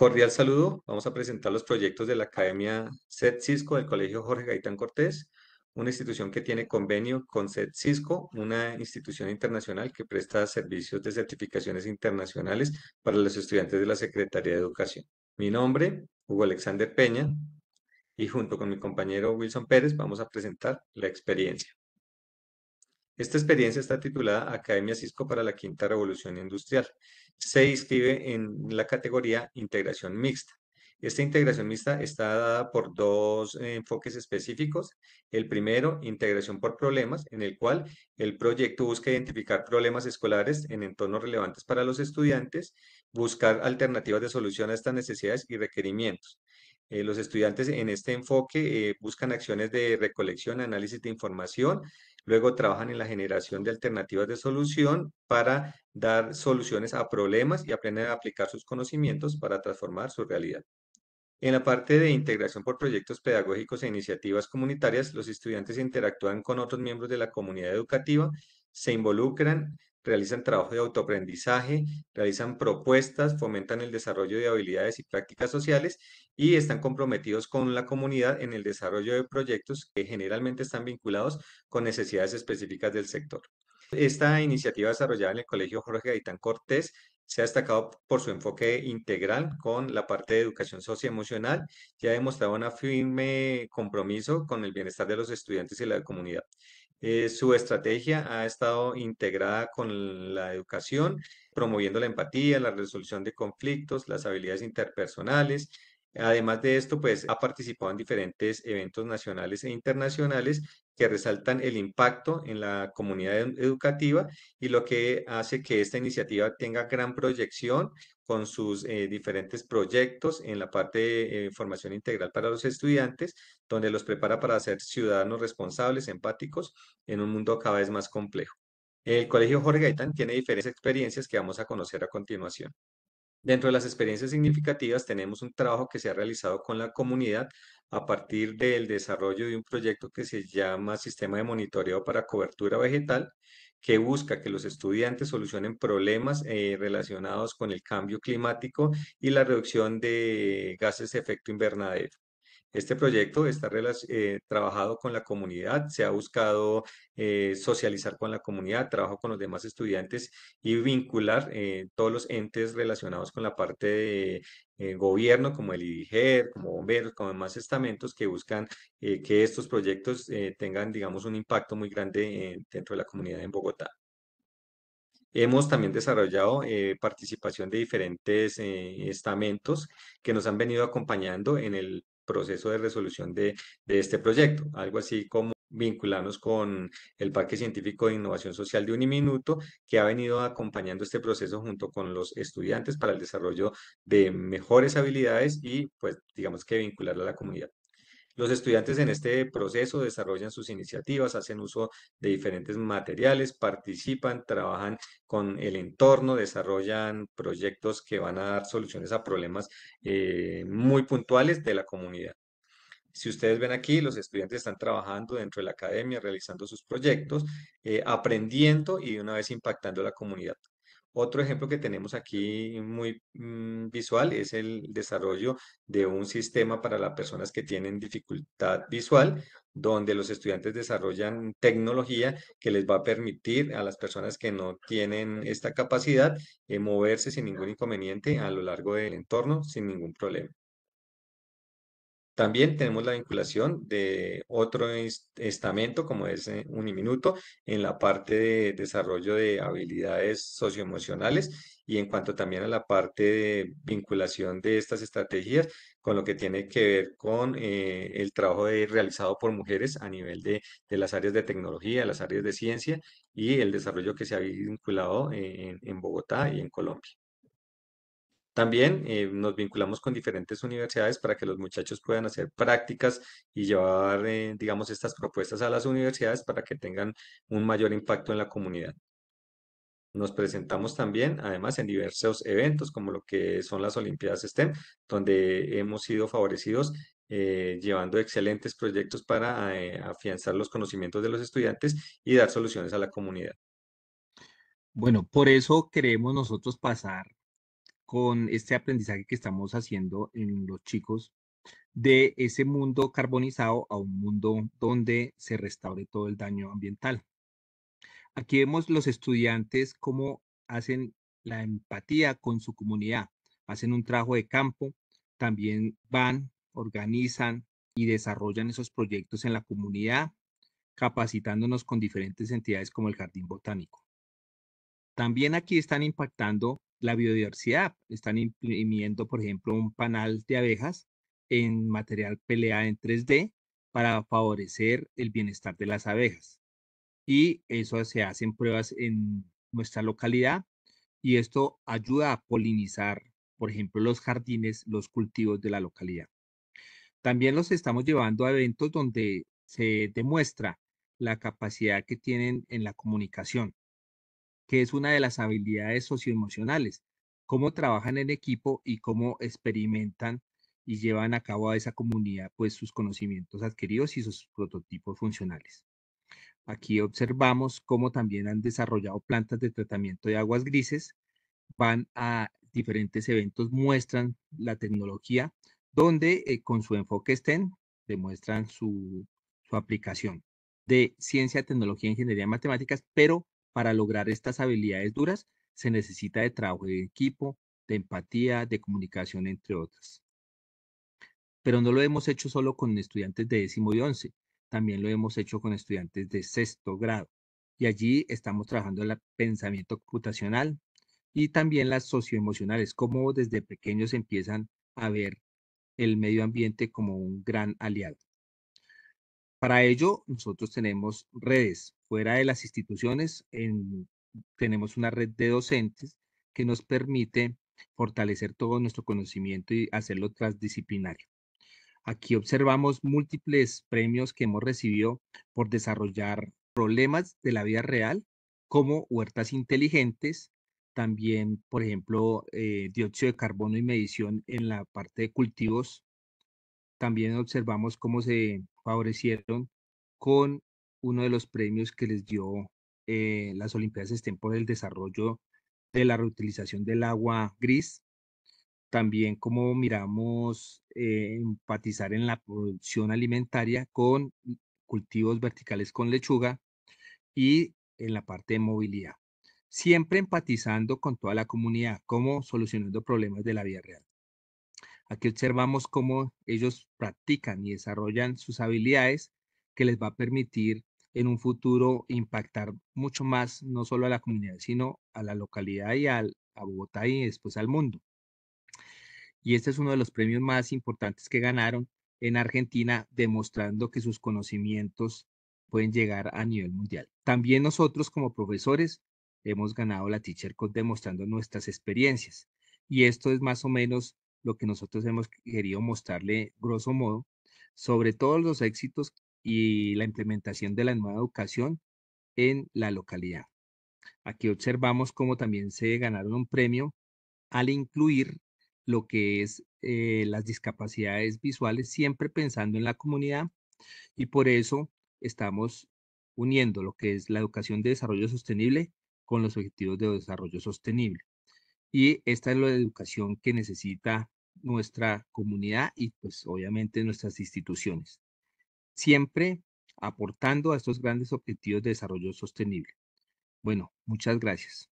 Cordial saludo. Vamos a presentar los proyectos de la Academia SET Cisco del Colegio Jorge Gaitán Cortés, una institución que tiene convenio con SET Cisco, una institución internacional que presta servicios de certificaciones internacionales para los estudiantes de la Secretaría de Educación. Mi nombre, Hugo Alexander Peña, y junto con mi compañero Wilson Pérez vamos a presentar la experiencia. Esta experiencia está titulada Academia Cisco para la Quinta Revolución Industrial se inscribe en la categoría integración mixta. Esta integración mixta está dada por dos enfoques específicos. El primero, integración por problemas, en el cual el proyecto busca identificar problemas escolares en entornos relevantes para los estudiantes, buscar alternativas de solución a estas necesidades y requerimientos. Eh, los estudiantes en este enfoque eh, buscan acciones de recolección, análisis de información, luego trabajan en la generación de alternativas de solución para dar soluciones a problemas y aprenden a aplicar sus conocimientos para transformar su realidad. En la parte de integración por proyectos pedagógicos e iniciativas comunitarias, los estudiantes interactúan con otros miembros de la comunidad educativa se involucran, realizan trabajo de autoaprendizaje, realizan propuestas, fomentan el desarrollo de habilidades y prácticas sociales y están comprometidos con la comunidad en el desarrollo de proyectos que generalmente están vinculados con necesidades específicas del sector. Esta iniciativa desarrollada en el Colegio Jorge Gaitán Cortés se ha destacado por su enfoque integral con la parte de educación socioemocional y ha demostrado un firme compromiso con el bienestar de los estudiantes y la comunidad. Eh, su estrategia ha estado integrada con la educación, promoviendo la empatía, la resolución de conflictos, las habilidades interpersonales, Además de esto, pues ha participado en diferentes eventos nacionales e internacionales que resaltan el impacto en la comunidad educativa y lo que hace que esta iniciativa tenga gran proyección con sus eh, diferentes proyectos en la parte de eh, formación integral para los estudiantes, donde los prepara para ser ciudadanos responsables, empáticos, en un mundo cada vez más complejo. El Colegio Jorge Gaitán tiene diferentes experiencias que vamos a conocer a continuación. Dentro de las experiencias significativas tenemos un trabajo que se ha realizado con la comunidad a partir del desarrollo de un proyecto que se llama Sistema de Monitoreo para Cobertura Vegetal, que busca que los estudiantes solucionen problemas eh, relacionados con el cambio climático y la reducción de gases de efecto invernadero. Este proyecto está eh, trabajado con la comunidad, se ha buscado eh, socializar con la comunidad, trabajo con los demás estudiantes y vincular eh, todos los entes relacionados con la parte de gobierno, como el IDIGER, como bomberos, como demás estamentos que buscan que estos proyectos tengan, digamos, un impacto muy grande dentro de la comunidad en Bogotá. Hemos también desarrollado participación de diferentes estamentos que nos han venido acompañando en el proceso de resolución de, este proyecto, algo así como vincularnos con el Parque Científico de Innovación Social de Uniminuto, que ha venido acompañando este proceso junto con los estudiantes para el desarrollo de mejores habilidades y, pues, digamos que vincular a la comunidad. Los estudiantes en este proceso desarrollan sus iniciativas, hacen uso de diferentes materiales, participan, trabajan con el entorno, desarrollan proyectos que van a dar soluciones a problemas eh, muy puntuales de la comunidad. Si ustedes ven aquí, los estudiantes están trabajando dentro de la academia, realizando sus proyectos, eh, aprendiendo y de una vez impactando la comunidad. Otro ejemplo que tenemos aquí muy mm, visual es el desarrollo de un sistema para las personas que tienen dificultad visual, donde los estudiantes desarrollan tecnología que les va a permitir a las personas que no tienen esta capacidad eh, moverse sin ningún inconveniente a lo largo del entorno sin ningún problema. También tenemos la vinculación de otro estamento, como es eh, un minuto en la parte de desarrollo de habilidades socioemocionales y en cuanto también a la parte de vinculación de estas estrategias con lo que tiene que ver con eh, el trabajo realizado por mujeres a nivel de, las áreas de tecnología, las áreas de ciencia y el desarrollo que se ha vinculado eh, en Bogotá y en Colombia. También eh, nos vinculamos con diferentes universidades para que los muchachos puedan hacer prácticas y llevar, eh, digamos, estas propuestas a las universidades para que tengan un mayor impacto en la comunidad. Nos presentamos también, además, en diversos eventos, como lo que son las Olimpiadas STEM, donde hemos sido favorecidos eh, llevando excelentes proyectos para afianzar los conocimientos de los estudiantes y dar soluciones a la comunidad. Bueno, por eso queremos nosotros pasar con este aprendizaje que estamos haciendo en los chicos de ese mundo carbonizado a un mundo donde se restaure todo el daño ambiental. Aquí vemos los estudiantes cómo hacen la empatía con su comunidad, hacen un trabajo de campo, también van, organizan y desarrollan esos proyectos en la comunidad, capacitándonos con diferentes entidades como el Jardín Botánico. También aquí están impactando la biodiversidad. Están imprimiendo, por ejemplo, un panal de abejas en material PLA en 3D para favorecer el bienestar de las abejas. Y eso se en pruebas en nuestra localidad y esto ayuda a polinizar, por ejemplo, los jardines, los cultivos de la localidad. También los estamos llevando a eventos donde se demuestra la capacidad que tienen en la comunicación que es una de las habilidades socioemocionales, cómo trabajan en equipo y cómo experimentan y llevan a cabo a esa comunidad pues sus conocimientos adquiridos y sus prototipos funcionales. Aquí observamos cómo también han desarrollado plantas de tratamiento de aguas grises, van a diferentes eventos, muestran la tecnología, donde eh, con su enfoque estén, demuestran su, su aplicación de ciencia, tecnología, ingeniería y matemáticas, pero para lograr estas habilidades duras se necesita de trabajo de equipo, de empatía, de comunicación, entre otras. Pero no lo hemos hecho solo con estudiantes de décimo y once, también lo hemos hecho con estudiantes de sexto grado. Y allí estamos trabajando el pensamiento computacional y también las socioemocionales, cómo desde pequeños empiezan a ver el medio ambiente como un gran aliado. Para ello, nosotros tenemos redes fuera de las instituciones, tenemos una red de docentes que nos permite fortalecer todo nuestro conocimiento y hacerlo transdisciplinario. Aquí observamos múltiples premios que hemos recibido por desarrollar problemas de la vida real, como huertas inteligentes, también, por ejemplo, eh, dióxido de carbono y medición en la parte de cultivos. También observamos cómo se favorecieron con uno de los premios que les dio eh, las Olimpiadas estén por el desarrollo de la reutilización del agua gris, también como miramos eh, empatizar en la producción alimentaria con cultivos verticales con lechuga y en la parte de movilidad, siempre empatizando con toda la comunidad, como solucionando problemas de la vida real. Aquí observamos cómo ellos practican y desarrollan sus habilidades que les va a permitir en un futuro impactar mucho más, no solo a la comunidad, sino a la localidad y a Bogotá y después al mundo. Y este es uno de los premios más importantes que ganaron en Argentina, demostrando que sus conocimientos pueden llegar a nivel mundial. También nosotros como profesores hemos ganado la Teacher Code demostrando nuestras experiencias. Y esto es más o menos lo que nosotros hemos querido mostrarle, grosso modo, sobre todos los éxitos y la implementación de la nueva educación en la localidad. Aquí observamos cómo también se ganaron un premio al incluir lo que es eh, las discapacidades visuales, siempre pensando en la comunidad y por eso estamos uniendo lo que es la educación de desarrollo sostenible con los objetivos de desarrollo sostenible. Y esta es la educación que necesita nuestra comunidad y pues obviamente nuestras instituciones siempre aportando a estos grandes objetivos de desarrollo sostenible. Bueno, muchas gracias.